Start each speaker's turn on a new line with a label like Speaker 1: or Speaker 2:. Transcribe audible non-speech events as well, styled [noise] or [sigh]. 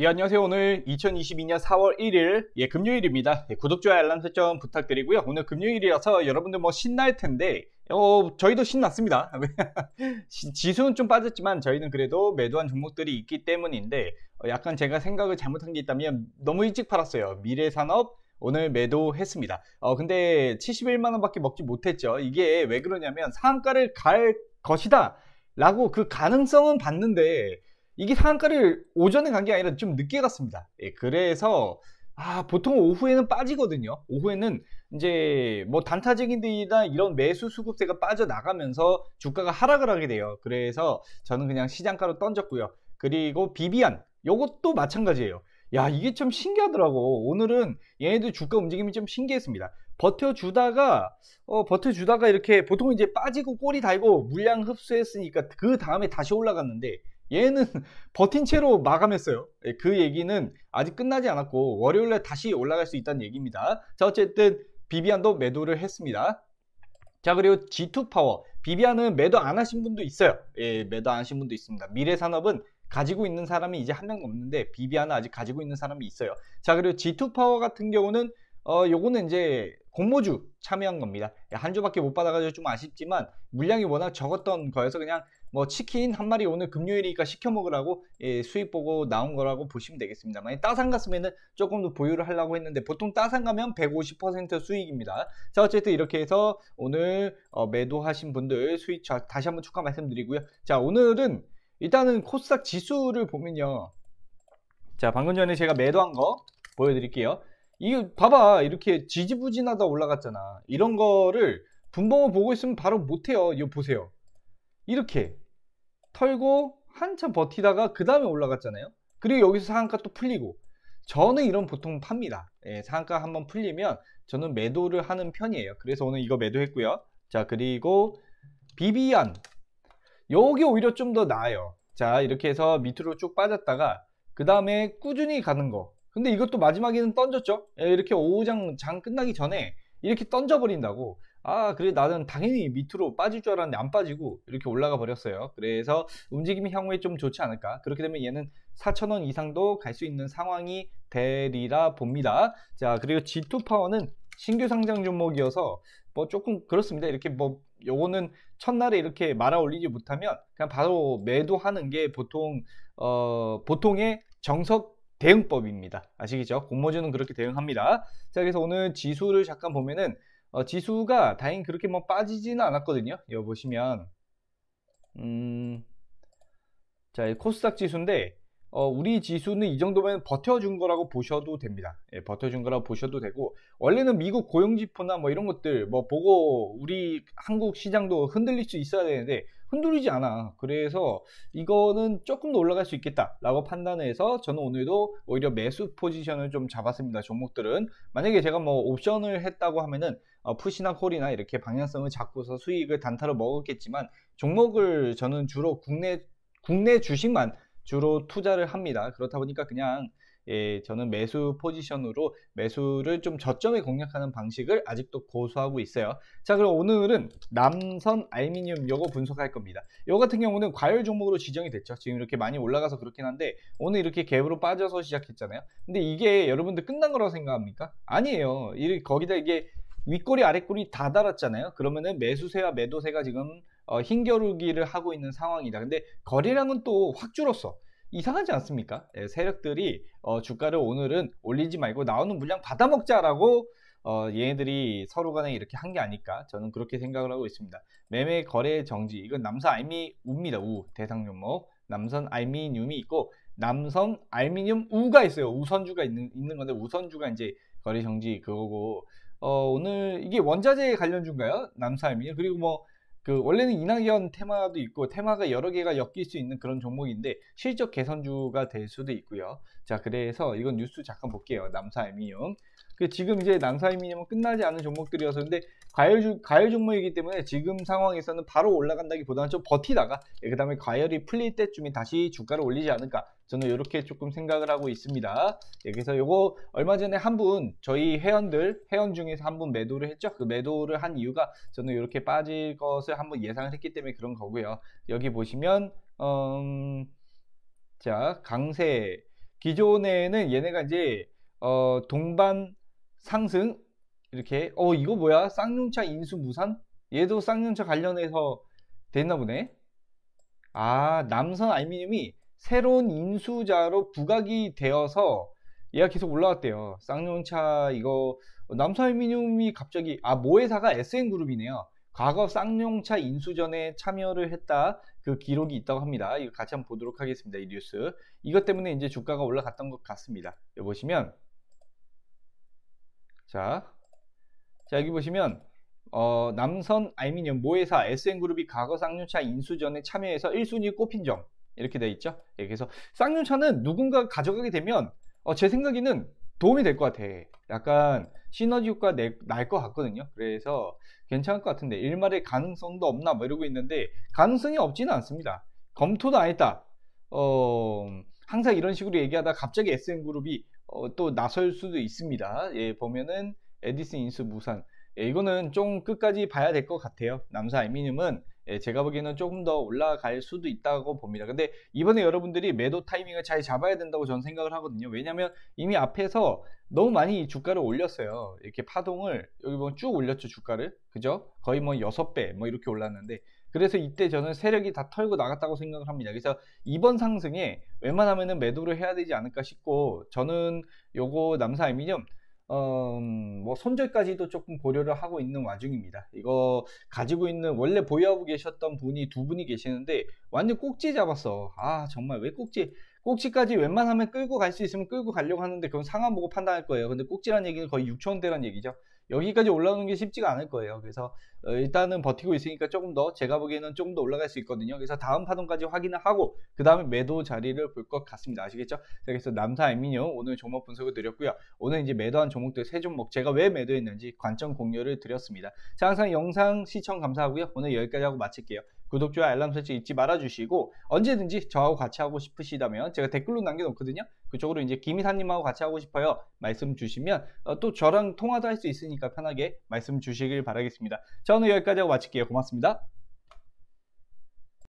Speaker 1: 예, 안녕하세요. 오늘 2022년 4월 1일, 예, 금요일입니다. 예, 구독, 좋아요, 알람 설정 부탁드리고요. 오늘 금요일이라서 여러분들 뭐 신날 텐데, 어, 저희도 신났습니다. [laughs] 지수는 좀 빠졌지만 저희는 그래도 매도한 종목들이 있기 때문인데, 어, 약간 제가 생각을 잘못한 게 있다면 너무 일찍 팔았어요. 미래산업, 오늘 매도했습니다. 어, 근데 71만원 밖에 먹지 못했죠. 이게 왜 그러냐면 상가를갈 것이다. 라고 그 가능성은 봤는데, 이게 상한가를 오전에 간 게 아니라 좀 늦게 갔습니다. 예, 그래서 아, 보통 오후에는 빠지거든요. 오후에는 이제 뭐 단타적인 데이나 이런 매수 수급세가 빠져나가면서 주가가 하락을 하게 돼요. 그래서 저는 그냥 시장가로 던졌고요. 그리고 비비안 요것도 마찬가지예요. 야 이게 참 신기하더라고 오늘은 얘네들 주가 움직임이 좀 신기했습니다 버텨주다가 어, 버텨주다가 이렇게 보통 이제 빠지고 꼬리 달고 물량 흡수했으니까 그 다음에 다시 올라갔는데 얘는 [laughs] 버틴 채로 마감했어요. 예, 그 얘기는 아직 끝나지 않았고 월요일에 다시 올라갈 수 있다는 얘기입니다. 자 어쨌든 비비안도 매도를 했습니다. 자 그리고 G2 파워 비비안은 매도 안 하신 분도 있어요. 예, 매도 안 하신 분도 있습니다. 미래산업은 가지고 있는 사람이 이제 한 명 없는데 비비안은 아직 가지고 있는 사람이 있어요. 자 그리고 G2 파워 같은 경우는 어, 요거는 이제 공모주 참여한 겁니다. 예, 한 주밖에 못 받아가지고 좀 아쉽지만 물량이 워낙 적었던 거여서 그냥 뭐 치킨 한 마리 오늘 금요일이니까 시켜 먹으라고 예, 수입 보고 나온 거라고 보시면 되겠습니다. 만약 따상 갔으면 조금 더 보유를 하려고 했는데 보통 따상 가면 150% 수익입니다. 자 어쨌든 이렇게 해서 오늘 어, 매도하신 분들 수익 자, 다시 한번 축하 말씀드리고요. 자 오늘은 일단은 코스닥 지수를 보면요. 자 방금 전에 제가 매도한 거 보여드릴게요. 이거 봐봐 이렇게 지지부진하다 올라갔잖아 이런 거를 분봉을 보고 있으면 바로 못해요 이거 보세요 이렇게 털고 한참 버티다가 그 다음에 올라갔잖아요 그리고 여기서 상한가 또 풀리고 저는 이런 보통 팝니다 예, 상한가 한번 풀리면 저는 매도를 하는 편이에요 그래서 오늘 이거 매도했고요 자 그리고 비비안 여기 오히려 좀 더 나아요 자 이렇게 해서 밑으로 쭉 빠졌다가 그 다음에 꾸준히 가는 거 근데 이것도 마지막에는 던졌죠. 예, 이렇게 5장 장 끝나기 전에 이렇게 던져버린다고. 아, 그래, 나는 당연히 밑으로 빠질 줄 알았는데 안 빠지고 이렇게 올라가 버렸어요. 그래서 움직임이 향후에 좀 좋지 않을까. 그렇게 되면 얘는 4천원 이상도 갈 수 있는 상황이 되리라 봅니다. 자, 그리고 G2 파워는 신규 상장 종목이어서 뭐 조금 그렇습니다. 이렇게 뭐 요거는 첫날에 이렇게 말아 올리지 못하면 그냥 바로 매도하는 게 보통, 어, 보통의 정석 대응법입니다. 아시겠죠? 공모주는 그렇게 대응합니다. 자, 그래서 오늘 지수를 잠깐 보면은 어, 지수가 다행히 그렇게 뭐 빠지지는 않았거든요. 여기 보시면 음, 자, 코스닥 지수인데 어, 우리 지수는 이 정도면 버텨준 거라고 보셔도 됩니다. 예, 버텨준 거라고 보셔도 되고 원래는 미국 고용지표나 뭐 이런 것들 뭐 보고 우리 한국 시장도 흔들릴 수 있어야 되는데 흔들리지 않아. 그래서 이거는 조금 더 올라갈 수 있겠다라고 판단해서 저는 오늘도 오히려 매수 포지션을 좀 잡았습니다. 종목들은 만약에 제가 뭐 옵션을 했다고 하면은 어, 푸시나 콜이나 이렇게 방향성을 잡고서 수익을 단타로 먹었겠지만 종목을 저는 주로 국내 국내 주식만 주로 투자를 합니다. 그렇다 보니까 그냥 예, 저는 매수 포지션으로 매수를 좀 저점에 공략하는 방식을 아직도 고수하고 있어요. 자, 그럼 오늘은 남선 알미늄 요거 분석할 겁니다. 요 같은 경우는 과열 종목으로 지정이 됐죠. 지금 이렇게 많이 올라가서 그렇긴 한데 오늘 이렇게 갭으로 빠져서 시작했잖아요. 근데 이게 여러분들 끝난 거라고 생각합니까? 아니에요. 거기다 이게 윗꼬리 아랫꼬리 다 달았잖아요. 그러면은 매수세와 매도세가 지금 어, 힘겨루기를 하고 있는 상황이다. 근데 거래량은 또 확 줄었어. 이상하지 않습니까? 예, 세력들이 어, 주가를 오늘은 올리지 말고 나오는 물량 받아먹자라고 어, 얘네들이 서로 간에 이렇게 한 게 아닐까 저는 그렇게 생각을 하고 있습니다. 매매 거래 정지 이건 남산 알미 우입니다. 우 대상 종목 남산 알미늄이 있고 남성 알미늄 우가 있어요. 우선주가 있는, 있는 건데 우선주가 이제 거래 정지 그거고 어, 오늘 이게 원자재 관련주인가요? 남산 알미늄 그리고 뭐그 원래는 이낙연 테마도 있고 테마가 여러 개가 엮일 수 있는 그런 종목인데 실적 개선주가 될 수도 있고요. 자 그래서 이건 뉴스 잠깐 볼게요. 남사이미움. 그 지금 이제 남사이미움은 끝나지 않은 종목들이어서 근데 과열, 중, 과열 종목이기 때문에 지금 상황에서는 바로 올라간다기보다는 좀 버티다가 예, 그 다음에 과열이 풀릴 때쯤에 다시 주가를 올리지 않을까 저는 이렇게 조금 생각을 하고 있습니다. 예, 그래서 요거 얼마 전에 한 분 저희 회원들 회원 중에서 한 분 매도를 했죠. 그 매도를 한 이유가 저는 이렇게 빠질 것을 한번 예상을 했기 때문에 그런 거고요. 여기 보시면 음, 자 강세 기존에는 얘네가 이제 어, 동반 상승 이렇게 어 이거 뭐야 쌍용차 인수 무산 얘도 쌍용차 관련해서 됐나 보네 아 남선 알미늄이 새로운 인수자로 부각이 되어서 얘가 계속 올라왔대요 쌍용차 이거 남선 알미늄이 갑자기 아 모회사가 SN그룹이네요 과거 쌍용차 인수전에 참여를 했다 그 기록이 있다고 합니다 이거 같이 한번 보도록 하겠습니다 이 뉴스 이것 때문에 이제 주가가 올라갔던 것 같습니다 여기 보시면 자 자, 여기 보시면 어, 남선 알미늄 모회사 SN그룹이 과거 쌍용차 인수전에 참여해서 1순위 꼽힌 점 이렇게 돼 있죠. 예, 그래서 쌍용차는 누군가 가져가게 되면 어, 제 생각에는 도움이 될 것 같아. 약간 시너지 효과 날 것 같거든요. 그래서 괜찮을 것 같은데 일말의 가능성도 없나 뭐 이러고 있는데 가능성이 없지는 않습니다. 검토도 안 했다. 어, 항상 이런 식으로 얘기하다 갑자기 SN그룹이 어, 또 나설 수도 있습니다. 예, 보면은 에디슨 인수 무산 예, 이거는 좀 끝까지 봐야 될 것 같아요. 남사 알미늄은 예, 제가 보기에는 조금 더 올라갈 수도 있다고 봅니다. 근데 이번에 여러분들이 매도 타이밍을 잘 잡아야 된다고 저는 생각을 하거든요. 왜냐하면 이미 앞에서 너무 많이 주가를 올렸어요. 이렇게 파동을 여기 보면 쭉 올렸죠 주가를 그죠? 거의 뭐 6배 뭐 이렇게 올랐는데 그래서 이때 저는 세력이 다 털고 나갔다고 생각을 합니다. 그래서 이번 상승에 웬만하면 매도를 해야 되지 않을까 싶고 저는 요거 남사 알미늄 어, 뭐 손절까지도 조금 고려를 하고 있는 와중입니다. 이거 가지고 있는 원래 보유하고 계셨던 분이 두 분이 계시는데 완전 꼭지 잡았어. 아 정말 왜 꼭지? 꼭지까지 웬만하면 끌고 갈 수 있으면 끌고 가려고 하는데 그건 상황 보고 판단할 거예요. 근데 꼭지란 얘기는 거의 6천 대란 얘기죠. 여기까지 올라오는 게 쉽지가 않을 거예요. 그래서 어, 일단은 버티고 있으니까 조금 더 제가 보기에는 조금 더 올라갈 수 있거든요. 그래서 다음 파동까지 확인을 하고 그 다음에 매도 자리를 볼 것 같습니다. 아시겠죠? 자, 그래서 남사에미니 오늘 종목 분석을 드렸고요. 오늘 이제 매도한 종목들 세 종목 제가 왜 매도했는지 관점 공유를 드렸습니다. 자 항상 영상 시청 감사하고요. 오늘 여기까지 하고 마칠게요. 구독, 좋아요, 알람 설정 잊지 말아주시고 언제든지 저하고 같이 하고 싶으시다면 제가 댓글로 남겨놓거든요. 그쪽으로 이제 김이사님하고 같이 하고 싶어요. 말씀 주시면 어, 또 저랑 통화도 할 수 있으니까 편하게 말씀 주시길 바라겠습니다. 저는 여기까지 하고 마칠게요. 고맙습니다.